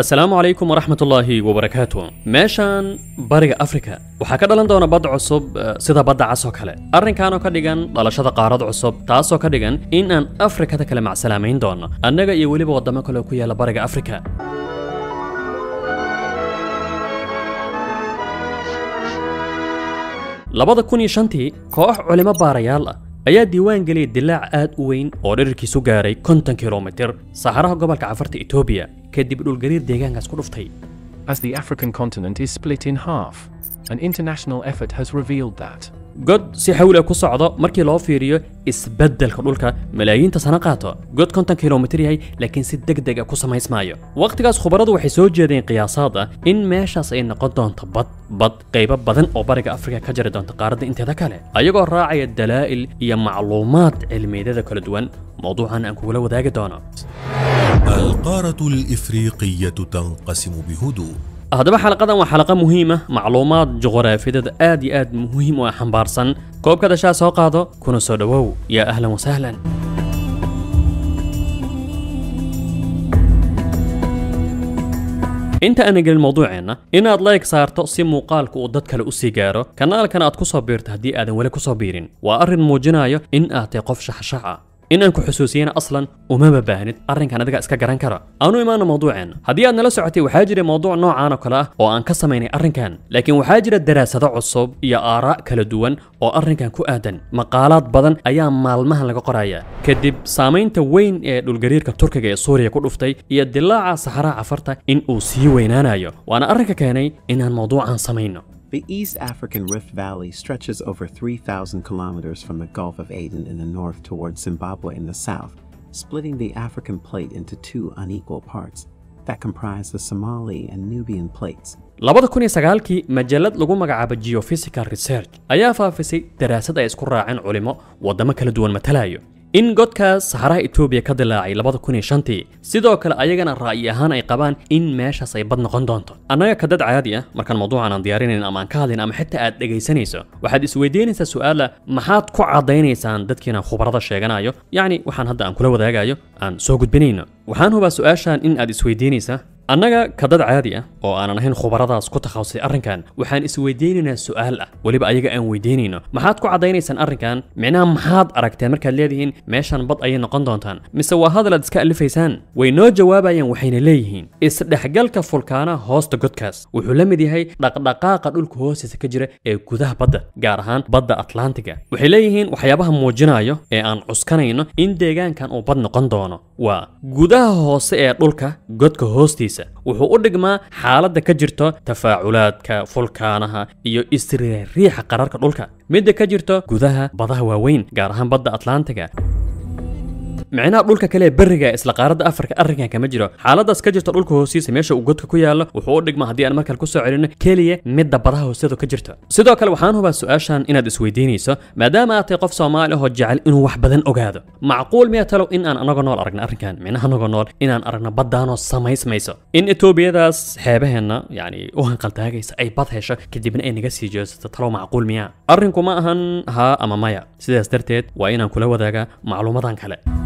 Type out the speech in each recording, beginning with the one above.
asalaamu calaykum waraxmatullaahi wabarakaatu meeshan bariga afrika waxaa ka dhalan doona bad cusub eh, sida badda cas oo kale arrinkaanoo ka dhigan dhalashada qaarad cusub taasoo ka dhigan in aan afrikada kale macsalaameyn doono annaga iyo weliba waddamo kale ku yaala bariga afrika labada kun iyo shantii koox culimo baarayaal ah ayaa diiwaan geliyay dilaac aad u weyn oo dhirirkiisu gaaray konton kilomitir saxaraha gobolka cafarta etoobiya kadib dhulgariir deegaankaas ku dhuftay as the African continent is split in half. An international effort has revealed that. god si xawli ku socdo markii loo fiiriyo isbeddelka dhulka malaayiinta sano qaato god konton kilomitir yahay laakiin si degdeg a ku samaysmaayo wakhtigaas khubaradu waxay soo jeedeen qiyaasaad ah in meeshaas ay noqon doonto bad bad qaybo badan oo bariga afrika ka jari doonta qaaradda inteeda kale ayagoo raacaya dalaa'il iyo macluumaad cilmiyeedyada kala duwan mowduucan aan kugula wadaagi doono القارة الإفريقية تنقسم بهدوء هدبا حلقة وحلقة مهمة معلومات جغرافية داد آدي آد مهم وحنبارسن كوب كده شا سوقادو كونو سودوو يا أهلا وسهلا inta aan gelin mawduuceena inaad like saarto si muuqaalku uu dad kale u sii gaaro kanaalkan aad ku soo biirto haddii aadan weli ku soo biirin waa arrin muujinaya in aad tahay qof shaxshax ah in aan ku xusuusiyana aslan umaba baahnid arrinkan adiga iska garan kara aanu imaano mawduuceenna haddii aad nala socotay waxaa jira mawduuc noocaan oo kale ah oo aan ka samaynay arrinkan laakiin waxaa jira daraasado cusub iyo aaraa' kala duwan oo arrinkan ku aadan maqaalaad badan ayaa maalmahan laga qoraya kadib saamaynta weyn ee dhulgariirka turkiga ee suuriya ku dhuftay iyo dilaaca saxaraha cafarta in uu sii weynaanayo waana arrinka keenay inaan mawduucan samayno The East African Rift Valley stretches over 3,000 kilometers from the Gulf of Aden in the north towards Zimbabwe in the south, splitting the African plate into two unequal parts that comprise the Somali and Nubian plates. labada kun iyo sagaalkii majalad lagu magacaabo geophysical research ayaa faafisay daraasad ay isku raaceen culimo waddamo kala duwan matalayo in godkaas saxaraha etoobiya ka dilaacay labada kun iyo shantii sidoo kale ayagana ra'yi ahaan ay qabaan in meeshaas ay bad noqon doonto annaga kadad caadi ah markaan mawduucan aan diyaarinayn ama aan ka hadlayn ama xitaa aad dhegaysanayso waxaad isweydiinaysaa su-aala maxaad ku cadaynaysaan dadkiina khubarada sheeganayo yacni waxaan hadda aan kula wadaagayo aan soo gudbinayno waxaan hubaa su-aashan in aad isweydiinaysa annaga ka dad caadi ah oo aanan ahayn khubaradaas ku takhasusay arrinkan waxaan isweydiinaynaa su'aal ah weliba ayaga aan weydiinayno maxaad ku caddaynaysaan arrinkan micnaha maxaad aragteen markaad leedihiin meeshan bad ayay noqon doontaan mise waa hadal aad iska alifaysaan way noo jawaabayaan waxayna leeyihiin isdhexgalka fulkaanaha hoosta godkaas wuxuu la mid yahay dhaqdhaqaaqa dhulka hoostiisa ka jira ee gudaha badda gaar ahaan badda atlantiga waxay leeyihiin waxyaabaha muujinayo ee aan cuskanayno in deegaankan uu bad noqon doono waa gudaha hoose ee dhulka godka hoostiisa dhexdiisa wuxuu u dhigmaa xaaladda ka jirto tafaaculaadka fulkaanaha iyo isriiriixa qararka dhulka midda ka jirto gudaha badaha waaweyn gaar ahaan badda atlantiga معناه دولك كله برجع إسلا قارد أفريقيا أرجع كما حالا داس كجرى دولك هو سيس ميشة وجود كوي الله وحودك ما هدي أنا مركل كوسو كليه مد براه هو سيدو كجرى سيدو كله وحان هو بس سؤالشان إن دس ويديني سا ما دام أعطي قف سماله إنه وح بدن أجاده معقول مية تلو إن أنا نجنال أرجع أرجع معناه نجنال إن أنا أرجع بدانه سمايس ميسا إن إتوبيا داس هبه هنا يعني وهن قلت هاي سا أي بده هشة كدي بن أي نجس يجوز تطلعوا معقول مية أرجع كمان ها أما سيدا استرتيت وإن كله وذاك معلومة عن كله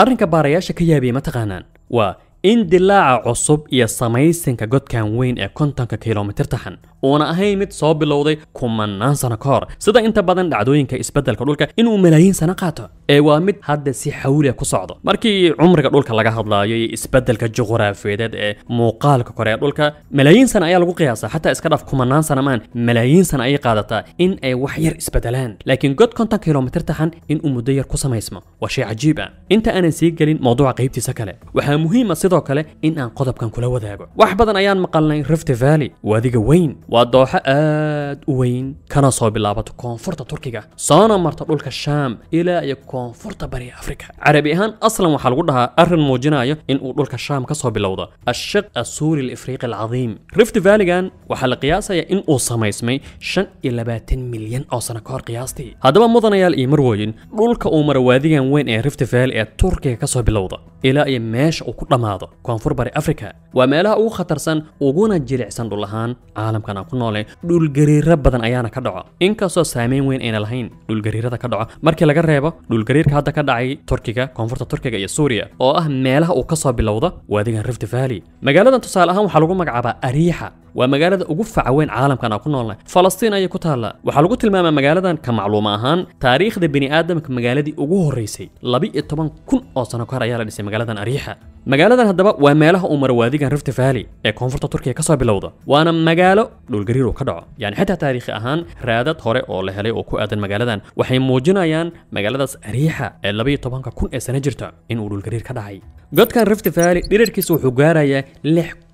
arrinka baarayaasha ka yaabiya mataqaanaan waa in dilaaca cusub iyo samaysanka godkan weyn ee kontonka kilomitir taxan uuna ahayn mid soo bilowday kumanaan sano ka hor sida inta badan dhacdooyinka isbeddelka dhulka inuu malaayiin sano qaato ee waa mid hadda si xawlia ah ku socdo markii cumriga dhulka laga hadlaayo iyo isbedelka juquraafeedeed ee muuqaalka kore ee dhulka malaayiin sana ayaa lagu qiyaasaa xataa iska dhaf kumanaan sana maan malaayiin sana ayay qaadataa in ay wax yar isbedelaan laakiin god konton kilomitir taxan in uu muddo yar ku samaysmo waa shay cajiib ah inta aanan sii gelin mawduuca qaybtiisa kale waxaa muhiima ah sidoo kale in aan qodobkan kula wadaago wax badan ayaan maqalnay rift valley wadiga weyn waa dooxo aad u weyn kana soo bilaabato koonfurta turkiga soona marta dhulka shaam ilaa iyo oo furta bari afrika carabi ahaan aslan waxaa lagu dhahaa arin muujinaya in uu dhulka shaam ka soo bilowda ashaq asuuri lifriiqi alcadiim rift valigan waxaa la qiyaasayaa in uu samaysmay shan iyo labaatan milyan oo sano kahor qiyaastii haddaba mudanayaal iyo marwooyin dhulka uu mara waadigan weyn ee rift valley ee turkiga ka soo bilowda ilaa iyo meesha uu ku dhammaado koonfur bari afrika waa meelaha ugu khatarsan uguna jilicsan dhul ahaan caalamkan aan ku noole dhulgariiro badan ayaana ka dhaco inkastoo saameyn weyn ayna lahayn dhulgariirada ka dhaco markii laga reebo dhulgariirka hadda ka dhacay Turkiga, koonfurta Turkiga iyo Suuriya oo ah meelaha uu ka soo bilowda waadigan Rift Valley. magaaladan tusaale ahaan waxaa lagu magacaabaa Ariixa waa magaalada ugu facaweyn caalamkan aan ku noolnahay falastiin ayay ku taallaa waxaa lagu tilmaamaa magaaladan ka macluum ahaan taariikhda bini aadamka magaaladii ugu horreysay laba iyo toban kun oo sano ka hor ayaa la dhisay magaaladan ariixa مجالا ده هدبا وماله أمر وادي كان رفت فعلي إكونفرت إيه، تركيا كسب بلوضة وأنا مجاله دول جريرو كدعة يعني حتى تاريخ أهان رادة طارق أول هلي أو كؤاد المجال ده وحين موجنا يان مجال ده سريحة إلا بي طبعا كون إسنجرتا إن دول جرير كدعي قد كان رفت فعلي ديركيسو حجارة يا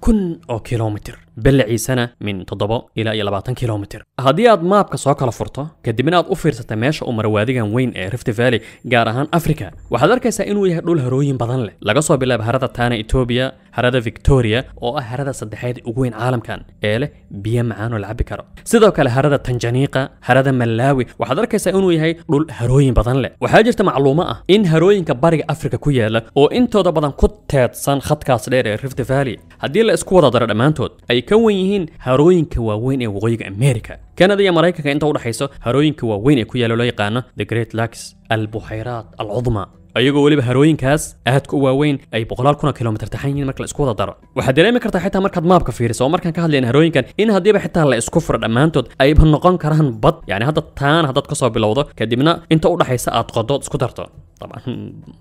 كن أو كيلومتر بلعي سنة من تضبا إلى يلباتن كيلومتر هدي آد مابك سوكا لفرطة كدي من آد أفر ستماش أمر وادقان وين إيه رفت فالي غارهان أفريكا وحدر كيسا إنو يهدول هروين بضان لغا صوب إلا بهارة تانا إتوبيا harada victoria oo ah harada saddexeed ugu weyn caalamkan ee leh biyo macaanoo la cabi karo sidoo kale harada tanjaniiqa harada malawi waxaad arkaysaa inuu yahay dhul harooyin badan leh waxaa jirta macluumo ah in harooyinka bariga afrika ku yaala oo intooda badan ku teedsan khadkaas dheer ee rift valley haddii la isku wada daro dhammaantood ay ka wan yihiin harooyinka waaweyn ee waqooyiga america kanada iyo maraykanka inta udhaxayso harooyinka waaweyn ee ku yaala loo yaqaano the great lakes albuxayraat alcudma ايغو وليب هروين كاس اهد كو واوين اي بقلال كنا كيلومتر تحين مركل اسكودا در وحد دريم كرتا حتى مركض ماب كفير سو مركان كهل لين هروين كان ان هديب حتى لا اسكفر دمانتود اي بنقن كرهن بط يعني هذا تان هذا كسو بلوضه كدمنا انت ودخايسا اد قدو اسكودرتو طبعا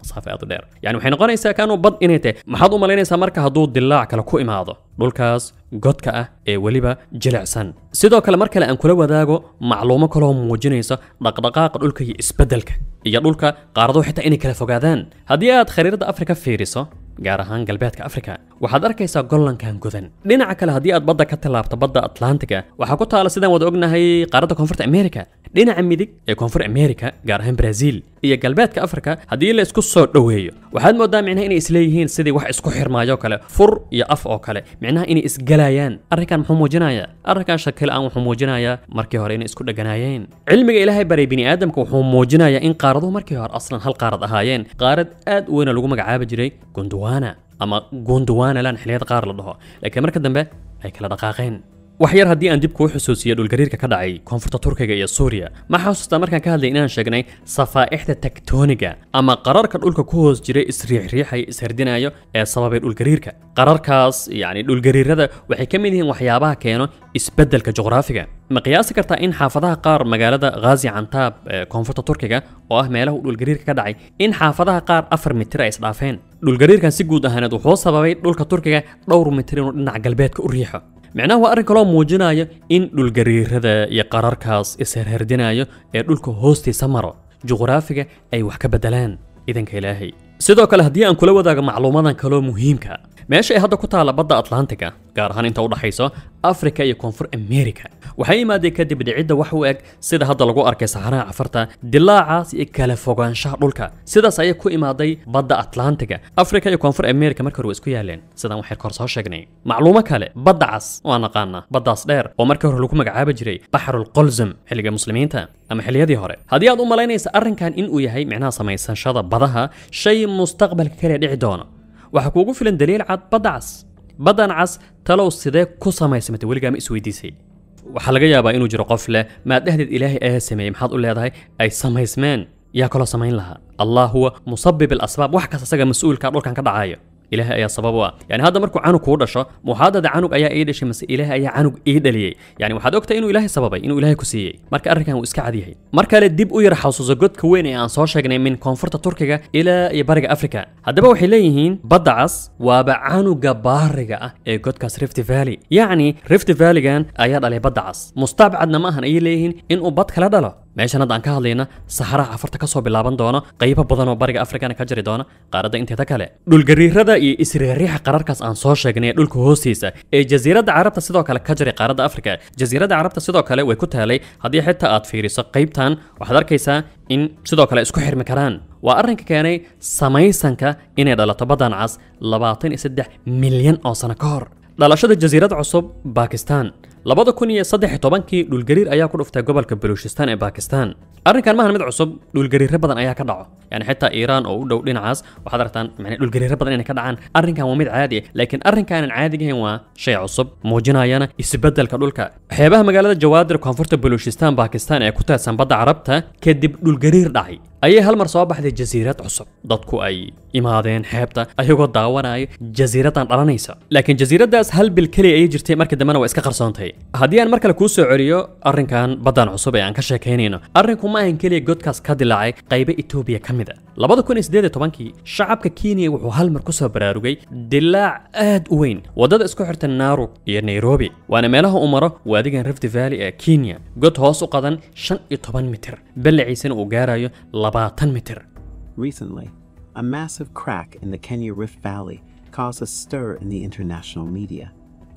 masaafeyaad dheer yani waxay noqonaysaa kaanuu bad inay tahay maxaad u malaynaysaa marka hadduu dillaac kale ku imaado dhulkaas godka ah ee weliba jilicsan sidoo kale mar kale aan kula wadaago macluumo kaloo muujinaysa dhaqdhaqaaqa dhulka iyo isbeddelka iyo dhulka qaaraduhu xitaa inay kala fogaadaan haddii aad khariirada afrika fiiriso gaar ahaan galbeedka afrika waxaad arkaysaa gollankan gudan dhinaca kale haddii aad badda ka tallaabto badda atlantiga waxaa ku taala sidaan wada ognahay qaaradda koonfurta america dhinaca midig ee koonfur america gaar ahaan brazil iyo galbeedka afrika haddii la isku soo dhoweeyo waxaad moodaa micnaha inay isleeyihiin sidii wax isku xirmaayoo kale fur iyo af oo kale micnaha inay isgalayaan arrinkan muxuu muujinayaa arrinkan shakil aan wuxuu muujinayaa markii hore inay isku dheganaayeen cilmiga ilaahay baray bini'aadamka wuxuu muujinayaa in qaaraduhu markii hore aslan hal qaarad ahaayeen qaarad aad weyna lagu magacaaba jiray gondwana أما غوندوانا لان حليات قار لدوها لكن مركز دنبه أي كلا دقاقين وحيار هدي أن ديبكو حسوسية دول غريركا كدعي كونفورتا توركيغا يا سوريا ما حاسوس تامركا كهل دي إنان شاقناي صفا إحدى تكتونيغا أما قرار كان أولكا كوز جري إسريح ريحة إسردين أيو أي صفا بيد أولغريركا قرار كاس يعني أولغرير هذا وحي كميدين وحياباها كيانو إسبدل كجغرافيغا مقياس كرتا إن حافظها قار مقالة غازي عن تاب آه، كونفورتا توركيغا وأهمي له أولغريركا كدعي إن حافظها قار أفر متر أي dhulgariirkan si guud ahaaneed wuxuu sababay dhulka turkiga dhowr mitir inuu dhinaca galbeedka u riixo micnaha waa arrin kaloo muujinayo in dhulgariirada iyo qararkaas isherherdinayo ee dhulka hoostiisa maro juqraafiga ay wax ka beddelaan idanka ilaahay sidoo kale haddii aan kula wadaago macluumadan kaloo muhiimka ah, meesha ay hadda ku taala badda atlantiga gaar ahaan inta u dhaxayso africa iyo koonfur ameerika waxay imaaday kadib dhicidda wax u eg sida hadda lagu arkay saxaraha cafarta dilaacaas iyo kala fogaanshaha dhulka sidaas ayay ku imaaday badda atlantiga africa iyo koonfur ameerika marka hore way isku yaaleen sidaan waxyar kahor soo sheegnay macluumo kale badda cas waa naqaana baddaas dheer oo markii hore lagu magacaabi jiray baxrulqolzum xilliga muslimiinta ama xilliyadii hore haddii aad u malaynaysa arrinkan in uu yahay micnaha samaysanshada badaha shay mustaqbalka kale dhici doono waxaa kuugu filan daliil cad badda cas baddan cas talow sidee ku samaysmatay weligaama isweydiisay waxaa laga yaabaa inuu jiro qof leh maad dhehdeed ilaahay ayaa sameeyey maxaad u leedahay ay samaysmeen yaa kaloo samayn lahaa allah huwa musabib alasbaab wax kas isaga mas-uulka dhulkan ka dhacayo إله أي صبابة يعني هذا مركو عنك ورشة محادثة عنك أي أيد شيء مس إله أي عنك أيد ليه يعني واحد وقت إنه إله صبابة إنه إله كسيه مرك أرك أنا وإسك عديه مرك على الدب أي رح أوصل زوجت كويني عن صاش جنين من كونفورت تركيا إلى يبرج أفريقيا هذا بوح ليهين بضعس وبعانو جبارجة إيه جوت كاس ريفت فالي يعني ريفت فالي جان أياد عليه بضعس مستبعد نماهن أي ليهين إنه بط خلا دلا meeshan haddaan ka hadlayna saxaraha cafarta kasoo bilaaban doona qaybo badan oo bariga afrikana ka jiri doona qaaradda inteeda kale dhulgariirada iyo isriiriixa qararkaas aan soo sheegnay ee dhulka hoostiisa ee jasiiradda carabta sidoo kale ka jiray qaaradda afrika jasiiradda carabta sidoo kale way ku taalay haddii xitaa aad fiiriso qaybtan waxaad arkaysaa in sidoo kale isku xirmi karaan waa arrinka keenay samaysanka inay dhalato baddan cas labaatan iyo saddex milyan oo sano ka hor dhalashada jasiirad cusub bakistan labada kun iyo saddex tobankii dhulgariir ayaa ku dhuftay gobolka baluushistaan ee baakistaan arrinkan ma mid cusub dhulgariiro badan ayaa ka dhaco يعني حتى ايران او دو دينعاس وحضرتان يعني دول غريره بدن ان كدعان ارنكا مو ميد عادي لكن ارنكا ان عادي هو شيء عصب موجنا يانا يسبدل كدولكا حيبه مغالده جوادر كونفورت بلوشستان باكستان اي يعني كوتا سان بدا عربتا كدب دول غرير دحي اي هل مر صواب احد الجزيرات عصب ضدكو اي امادين حيبتا اي غو داوان اي جزيرتان قرانيسا لكن جزيره داس هل بالكلي اي جرتي مرك دمانا واسكا قرصونتي هادي ان مرك لكو سوريو ارنكان بدان عصب يعني كشكينينو ارنكو ما ان كلي جودكاست كادلاي قيبه ايتوبيا كان labada kun iyo siddeed iyo tobankii shacabka kenya wuxuu hal mar ku soo baraarugay dilaac aad u weyn waddada isku xirta naarug iyo nairobi waana meelaha uu maro waadigan rift valley ee kenya god hoos u qadan shan iyo toban mitir ballaciisana uu gaarayo labaatan mitir A massive crack in the Kenya Rift Valley caused a stir in the international media.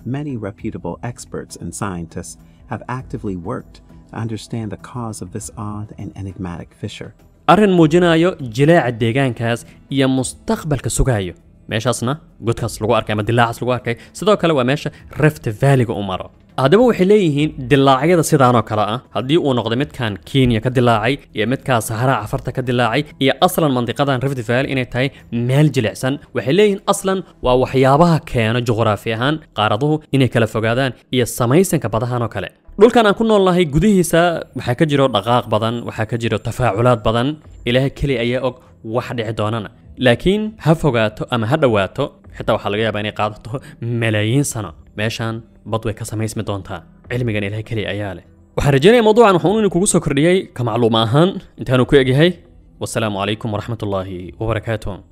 Many reputable experts and scientists have actively worked to understand the cause of this odd and enigmatic fissure. arrin muujinayo jilaaca deegaankaas iyo mustaqbalka sugayo meeshaasna godkaas lagu arkay ama dilaacaas lagu arkay sidoo kale waa meesha rift valleyga u maro haddaba waxay leeyihiin dilaacyada sidaanoo kale ah haddii uu noqdo midkan kenya ka dilaacay iyo midkaa saharaha cafarta ka dilaacay iyo aslan mandiqadan rift valley inay tahay meel jilicsan waxay leeyihiin aslan waa waxyaabaha keeno juqraafi ahaan qaaraduhu inay kala fogaadaan iyo samaysanka badahan oo kale dhulkan aan ku noolnahay gudihiisa waxaa ka jiro dhaqaaq badan waxaa ka jiro tafaaculaad badan ilaahay keli ayaa og wax dhici doonana laakiin ha fogaato ama ha dhowaato xitaa waxaa laga yaabaa inay qaadato malaayiin sano meeshaan bad way ka samaysmi doontaa cilmigan ilaahay keli ayaa leh waxaan rajeynaya mawduucan waxaan inin kugu soo kordhiyey ka macluum ahaan intaanu ku egyahay wasalaamu calaykum waraxmatullaahi wabarakaatu